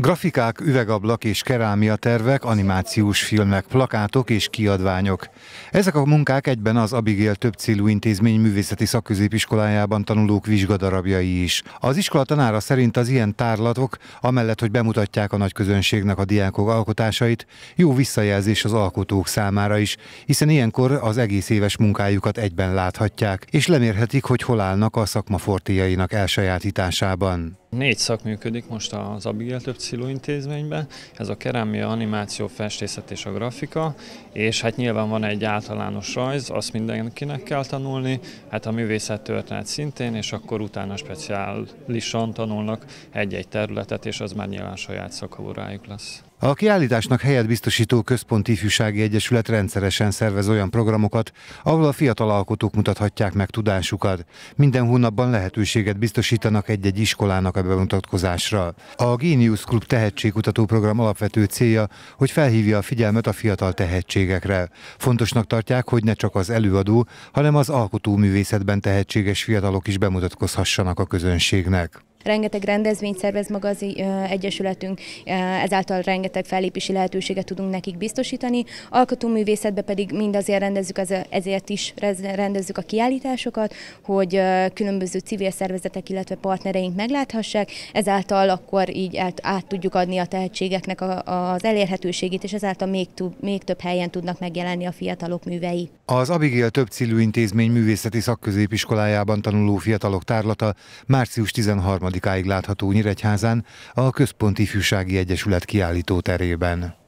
Grafikák, üvegablak és kerámia tervek, animációs filmek, plakátok és kiadványok. Ezek a munkák egyben az Abigail több célú intézmény művészeti szakközépiskolájában tanulók vizsgadarabjai is. Az iskola tanára szerint az ilyen tárlatok, amellett, hogy bemutatják a nagy közönségnek a diákok alkotásait, jó visszajelzés az alkotók számára is, hiszen ilyenkor az egész éves munkájukat egyben láthatják, és lemérhetik, hogy hol állnak a szakma fortéjainak elsajátításában. Négy szak működik most az Abigail Több Sziló intézményben, ez a kerámia, animáció, festészet és a grafika, és hát nyilván van egy általános rajz, azt mindenkinek kell tanulni, hát a művészet történet szintén, és akkor utána speciálisan tanulnak egy-egy területet, és az már nyilván saját szakórájuk lesz. A kiállításnak helyet biztosító Központi Ifjúsági Egyesület rendszeresen szervez olyan programokat, ahol a fiatal alkotók mutathatják meg tudásukat. Minden hónapban lehetőséget biztosítanak egy-egy iskolának a bemutatkozásra. A Genius Club tehetségkutató program alapvető célja, hogy felhívja a figyelmet a fiatal tehetségekre. Fontosnak tartják, hogy ne csak az előadó, hanem az alkotó művészetben tehetséges fiatalok is bemutatkozhassanak a közönségnek rengeteg rendezvényt szervez maga az Egyesületünk, ezáltal rengeteg fellépési lehetőséget tudunk nekik biztosítani. Alkotóművészetbe pedig mindazért rendezzük, az, ezért is rendezzük a kiállításokat, hogy különböző civil szervezetek, illetve partnereink megláthassák, ezáltal akkor így át, át tudjuk adni a tehetségeknek a, az elérhetőségét, és ezáltal még, több, még több helyen tudnak megjelenni a fiatalok művei. Az Abigail Többcillű Intézmény Művészeti Szakközépiskolájában tanuló fiatalok tárlata március 13 23-áig látható Nyíregyházán a Központi Ifjúsági Egyesület kiállító terében.